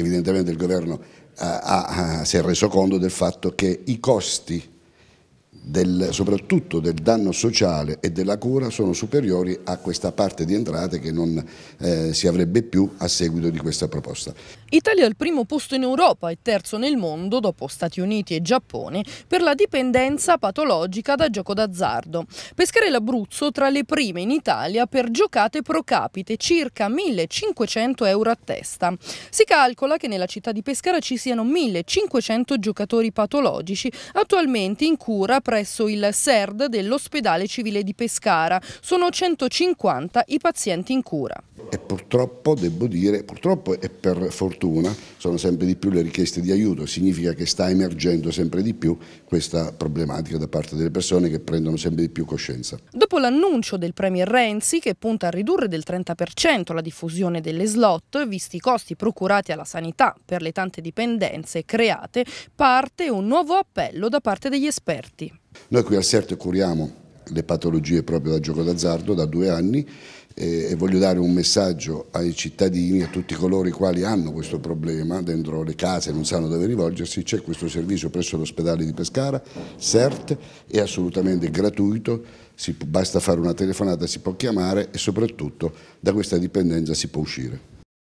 evidentemente il governo eh, ha, ha, eh, si è reso conto del fatto che i costi del, soprattutto del danno sociale e della cura sono superiori a questa parte di entrate che non eh, si avrebbe più a seguito di questa proposta. Italia è al primo posto in Europa e terzo nel mondo, dopo Stati Uniti e Giappone, per la dipendenza patologica da gioco d'azzardo. Pescare l'Abruzzo tra le prime in Italia per giocate pro capite, circa 1500 euro a testa. Si calcola che nella città di Pescara ci siano 1500 giocatori patologici attualmente in cura presso il SERD dell'ospedale civile di Pescara. Sono 150 i pazienti in cura. E purtroppo, devo dire, purtroppo e per fortuna, sono sempre di più le richieste di aiuto, significa che sta emergendo sempre di più questa problematica da parte delle persone che prendono sempre di più coscienza. Dopo l'annuncio del Premier Renzi, che punta a ridurre del 30% la diffusione delle slot, visti i costi procurati alla sanità per le tante dipendenze create, parte un nuovo appello da parte degli esperti. Noi qui al CERT curiamo le patologie proprio da gioco d'azzardo da due anni e voglio dare un messaggio ai cittadini, a tutti coloro i quali hanno questo problema dentro le case, non sanno dove rivolgersi, c'è questo servizio presso l'ospedale di Pescara, CERT, è assolutamente gratuito, si, basta fare una telefonata, si può chiamare e soprattutto da questa dipendenza si può uscire.